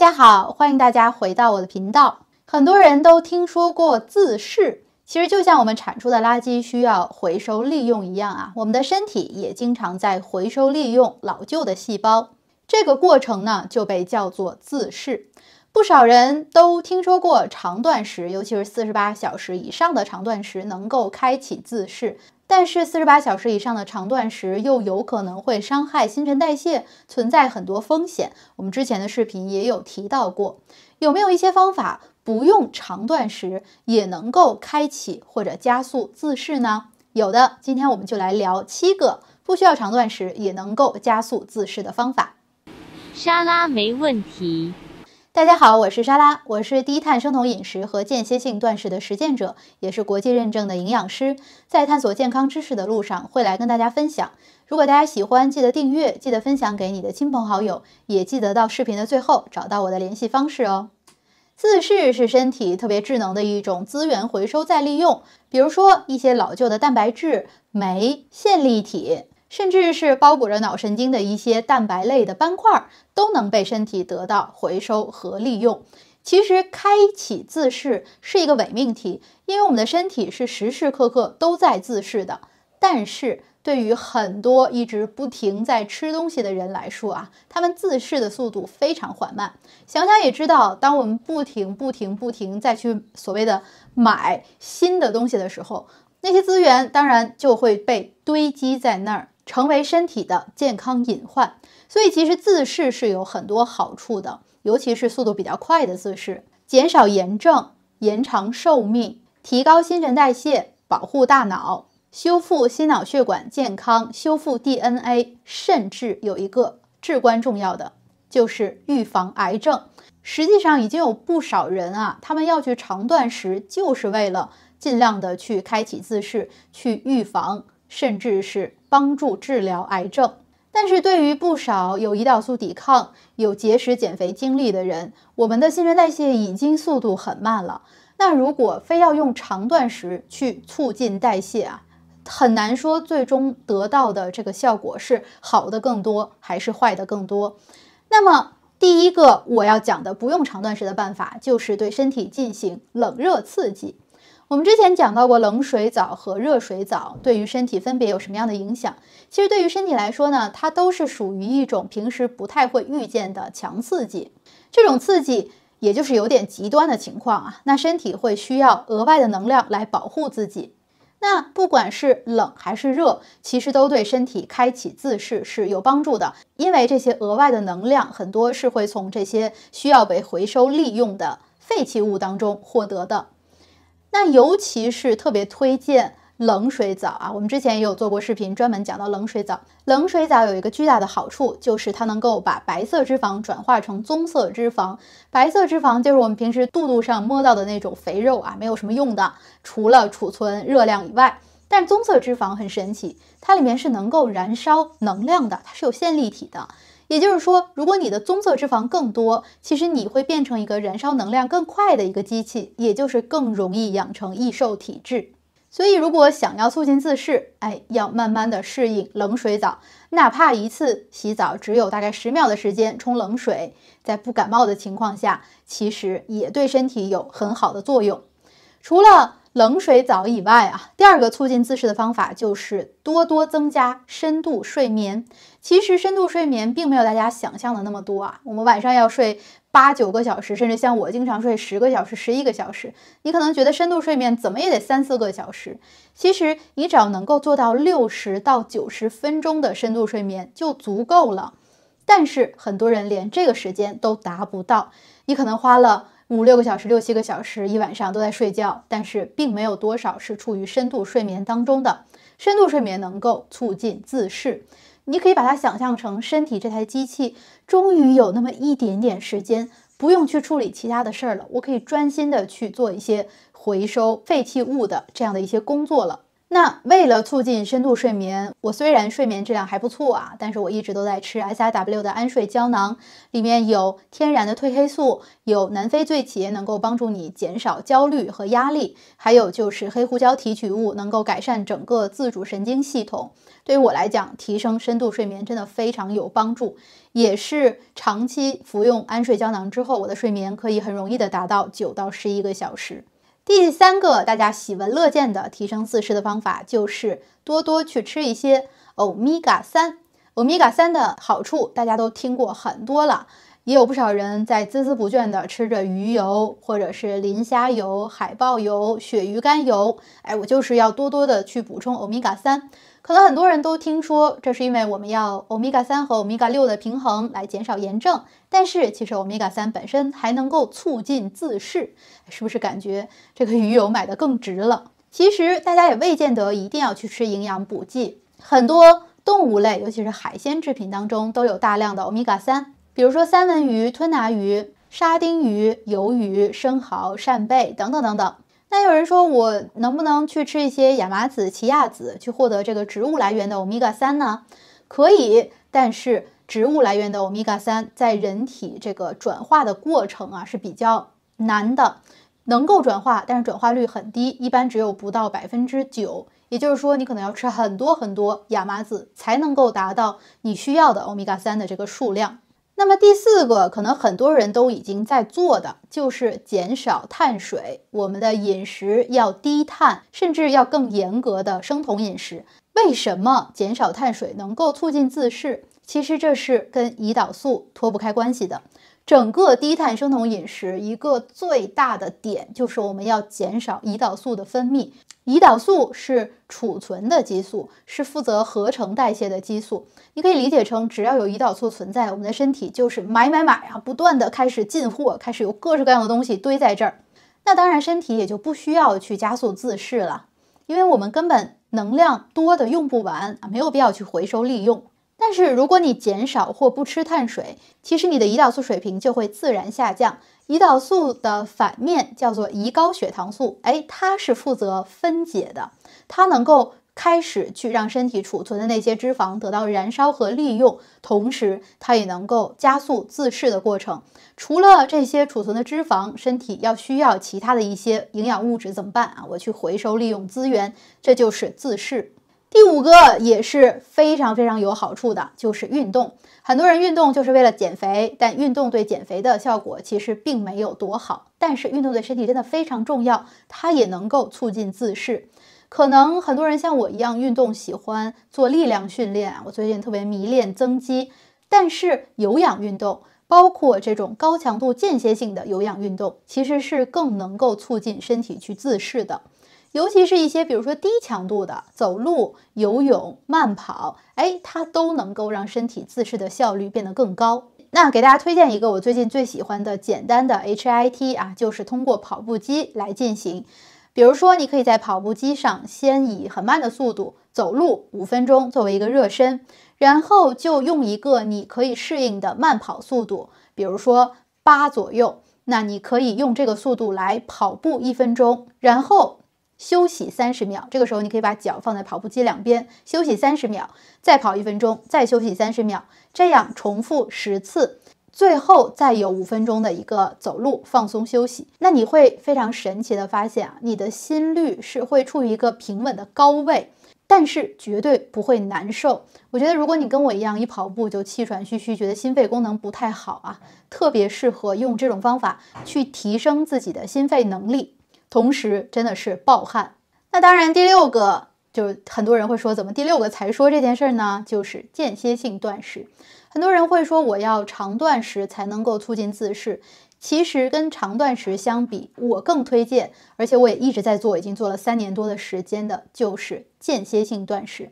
大家好，欢迎大家回到我的频道。很多人都听说过自噬，其实就像我们产出的垃圾需要回收利用一样啊，我们的身体也经常在回收利用老旧的细胞，这个过程呢就被叫做自噬。不少人都听说过长断食，尤其是四十八小时以上的长断食能够开启自噬，但是四十八小时以上的长断食又有可能会伤害新陈代谢，存在很多风险。我们之前的视频也有提到过，有没有一些方法不用长断食也能够开启或者加速自噬呢？有的，今天我们就来聊七个不需要长断食也能够加速自噬的方法。沙拉没问题。大家好，我是莎拉，我是低碳生酮饮食和间歇性断食的实践者，也是国际认证的营养师，在探索健康知识的路上，会来跟大家分享。如果大家喜欢，记得订阅，记得分享给你的亲朋好友，也记得到视频的最后找到我的联系方式哦。自噬是身体特别智能的一种资源回收再利用，比如说一些老旧的蛋白质酶、线粒体。甚至是包裹着脑神经的一些蛋白类的斑块，都能被身体得到回收和利用。其实开启自噬是一个伪命题，因为我们的身体是时时刻刻都在自噬的。但是对于很多一直不停在吃东西的人来说啊，他们自噬的速度非常缓慢。想想也知道，当我们不停不停不停再去所谓的买新的东西的时候，那些资源当然就会被堆积在那儿。成为身体的健康隐患，所以其实自噬是有很多好处的，尤其是速度比较快的自噬，减少炎症，延长寿命，提高新陈代谢，保护大脑，修复心脑血管健康，修复 DNA，甚至有一个至关重要的就是预防癌症。实际上已经有不少人啊，他们要去长断食，就是为了尽量的去开启自噬，去预防，甚至是。帮助治疗癌症，但是对于不少有胰岛素抵抗、有节食减肥经历的人，我们的新陈代谢已经速度很慢了。那如果非要用长断食去促进代谢啊，很难说最终得到的这个效果是好的更多还是坏的更多。那么第一个我要讲的不用长断食的办法，就是对身体进行冷热刺激。我们之前讲到过冷水澡和热水澡对于身体分别有什么样的影响？其实对于身体来说呢，它都是属于一种平时不太会遇见的强刺激。这种刺激也就是有点极端的情况啊，那身体会需要额外的能量来保护自己。那不管是冷还是热，其实都对身体开启自噬是有帮助的，因为这些额外的能量很多是会从这些需要被回收利用的废弃物当中获得的。那尤其是特别推荐冷水澡啊，我们之前也有做过视频，专门讲到冷水澡。冷水澡有一个巨大的好处，就是它能够把白色脂肪转化成棕色脂肪。白色脂肪就是我们平时肚肚上摸到的那种肥肉啊，没有什么用的，除了储存热量以外。但棕色脂肪很神奇，它里面是能够燃烧能量的，它是有线粒体的。也就是说，如果你的棕色脂肪更多，其实你会变成一个燃烧能量更快的一个机器，也就是更容易养成易瘦体质。所以，如果想要促进自噬，哎，要慢慢的适应冷水澡，哪怕一次洗澡只有大概十秒的时间冲冷水，在不感冒的情况下，其实也对身体有很好的作用。除了冷水澡以外啊，第二个促进姿势的方法就是多多增加深度睡眠。其实深度睡眠并没有大家想象的那么多啊。我们晚上要睡八九个小时，甚至像我经常睡十个小时、十一个小时。你可能觉得深度睡眠怎么也得三四个小时，其实你只要能够做到六十到九十分钟的深度睡眠就足够了。但是很多人连这个时间都达不到，你可能花了。五六个小时，六七个小时，一晚上都在睡觉，但是并没有多少是处于深度睡眠当中的。深度睡眠能够促进自噬，你可以把它想象成身体这台机器终于有那么一点点时间，不用去处理其他的事儿了，我可以专心的去做一些回收废弃物的这样的一些工作了。那为了促进深度睡眠，我虽然睡眠质量还不错啊，但是我一直都在吃 S I W 的安睡胶囊，里面有天然的褪黑素，有南非醉茄能够帮助你减少焦虑和压力，还有就是黑胡椒提取物能够改善整个自主神经系统。对于我来讲，提升深度睡眠真的非常有帮助，也是长期服用安睡胶囊之后，我的睡眠可以很容易的达到九到十一个小时。第三个大家喜闻乐见的提升自视的方法，就是多多去吃一些欧米伽三。欧米伽三的好处，大家都听过很多了。也有不少人在孜孜不倦地吃着鱼油，或者是磷虾油、海豹油、鳕鱼肝油。哎，我就是要多多的去补充欧米伽三。可能很多人都听说，这是因为我们要欧米伽三和欧米伽六的平衡来减少炎症。但是其实欧米伽三本身还能够促进自噬，是不是感觉这个鱼油买的更值了？其实大家也未见得一定要去吃营养补剂，很多动物类，尤其是海鲜制品当中都有大量的欧米伽三。比如说，三文鱼、吞拿鱼、沙丁鱼、鱿鱼、生蚝、扇贝等等等等。那有人说，我能不能去吃一些亚麻籽、奇亚籽，去获得这个植物来源的欧米伽三呢？可以，但是植物来源的欧米伽三在人体这个转化的过程啊是比较难的，能够转化，但是转化率很低，一般只有不到百分之九。也就是说，你可能要吃很多很多亚麻籽才能够达到你需要的欧米伽三的这个数量。那么第四个，可能很多人都已经在做的，就是减少碳水，我们的饮食要低碳，甚至要更严格的生酮饮食。为什么减少碳水能够促进自噬？其实这是跟胰岛素脱不开关系的。整个低碳生酮饮食一个最大的点，就是我们要减少胰岛素的分泌。胰岛素是储存的激素，是负责合成代谢的激素。你可以理解成，只要有胰岛素存在，我们的身体就是买买买啊，不断的开始进货，开始有各式各样的东西堆在这儿。那当然，身体也就不需要去加速自噬了，因为我们根本能量多的用不完啊，没有必要去回收利用。但是如果你减少或不吃碳水，其实你的胰岛素水平就会自然下降。胰岛素的反面叫做胰高血糖素，哎，它是负责分解的，它能够开始去让身体储存的那些脂肪得到燃烧和利用，同时它也能够加速自噬的过程。除了这些储存的脂肪，身体要需要其他的一些营养物质怎么办啊？我去回收利用资源，这就是自噬。第五个也是非常非常有好处的，就是运动。很多人运动就是为了减肥，但运动对减肥的效果其实并没有多好。但是运动对身体真的非常重要，它也能够促进自噬。可能很多人像我一样，运动喜欢做力量训练啊，我最近特别迷恋增肌。但是有氧运动，包括这种高强度间歇性的有氧运动，其实是更能够促进身体去自噬的。尤其是一些，比如说低强度的走路、游泳、慢跑，哎，它都能够让身体自噬的效率变得更高。那给大家推荐一个我最近最喜欢的简单的 H I T 啊，就是通过跑步机来进行。比如说，你可以在跑步机上先以很慢的速度走路五分钟作为一个热身，然后就用一个你可以适应的慢跑速度，比如说八左右，那你可以用这个速度来跑步一分钟，然后。休息三十秒，这个时候你可以把脚放在跑步机两边休息三十秒，再跑一分钟，再休息三十秒，这样重复十次，最后再有五分钟的一个走路放松休息。那你会非常神奇的发现啊，你的心率是会处于一个平稳的高位，但是绝对不会难受。我觉得如果你跟我一样一跑步就气喘吁吁，觉得心肺功能不太好啊，特别适合用这种方法去提升自己的心肺能力。同时真的是暴汗。那当然，第六个就是很多人会说，怎么第六个才说这件事儿呢？就是间歇性断食。很多人会说，我要长断食才能够促进自噬。其实跟长断食相比，我更推荐，而且我也一直在做，已经做了三年多的时间的，就是间歇性断食。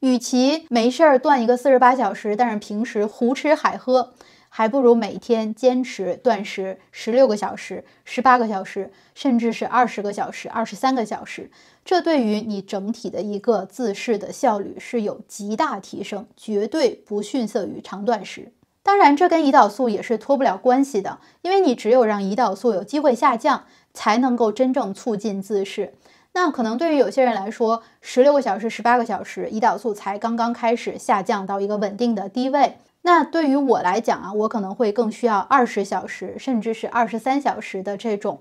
与其没事儿断一个四十八小时，但是平时胡吃海喝。还不如每天坚持断食十六个小时、十八个小时，甚至是二十个小时、二十三个小时。这对于你整体的一个自噬的效率是有极大提升，绝对不逊色于长断食。当然，这跟胰岛素也是脱不了关系的，因为你只有让胰岛素有机会下降，才能够真正促进自噬。那可能对于有些人来说，十六个小时、十八个小时，胰岛素才刚刚开始下降到一个稳定的低位。那对于我来讲啊，我可能会更需要二十小时，甚至是二十三小时的这种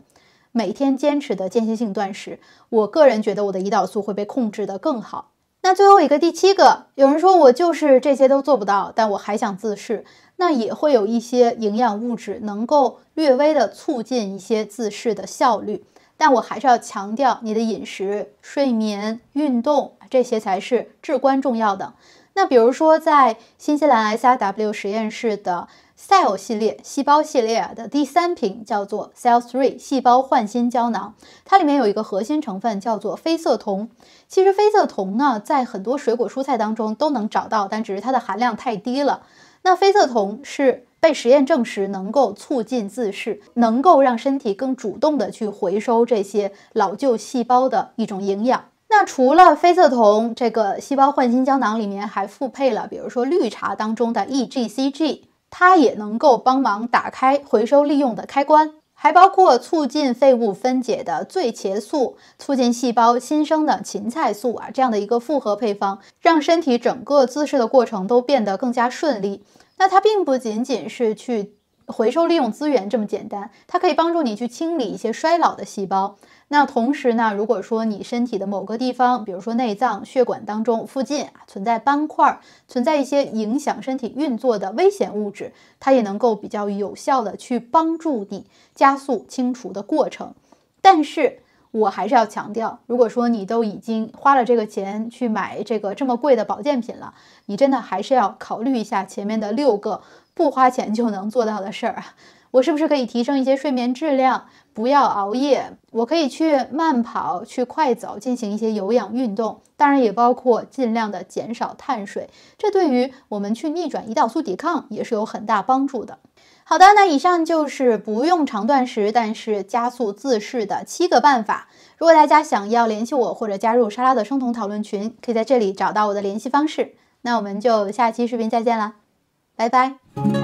每天坚持的间歇性断食。我个人觉得我的胰岛素会被控制的更好。那最后一个第七个，有人说我就是这些都做不到，但我还想自试，那也会有一些营养物质能够略微的促进一些自试的效率。但我还是要强调，你的饮食、睡眠、运动这些才是至关重要的。那比如说，在新西兰 SRW 实验室的 Cell 系列细胞系列的第三瓶叫做 Cell Three 细胞焕新胶囊，它里面有一个核心成分叫做非色酮。其实非色酮呢，在很多水果蔬菜当中都能找到，但只是它的含量太低了。那非色酮是被实验证实能够促进自噬，能够让身体更主动的去回收这些老旧细胞的一种营养。那除了黑色酮这个细胞换新胶囊里面还复配了，比如说绿茶当中的 EGCG，它也能够帮忙打开回收利用的开关，还包括促进废物分解的醉茄素，促进细胞新生的芹菜素啊这样的一个复合配方，让身体整个姿势的过程都变得更加顺利。那它并不仅仅是去。回收利用资源这么简单，它可以帮助你去清理一些衰老的细胞。那同时呢，如果说你身体的某个地方，比如说内脏、血管当中附近啊存在斑块，存在一些影响身体运作的危险物质，它也能够比较有效的去帮助你加速清除的过程。但是我还是要强调，如果说你都已经花了这个钱去买这个这么贵的保健品了，你真的还是要考虑一下前面的六个。不花钱就能做到的事儿啊，我是不是可以提升一些睡眠质量，不要熬夜？我可以去慢跑，去快走，进行一些有氧运动，当然也包括尽量的减少碳水。这对于我们去逆转胰岛素抵抗也是有很大帮助的。好的，那以上就是不用长断食，但是加速自噬的七个办法。如果大家想要联系我或者加入沙拉的生酮讨论群，可以在这里找到我的联系方式。那我们就下期视频再见了。拜拜。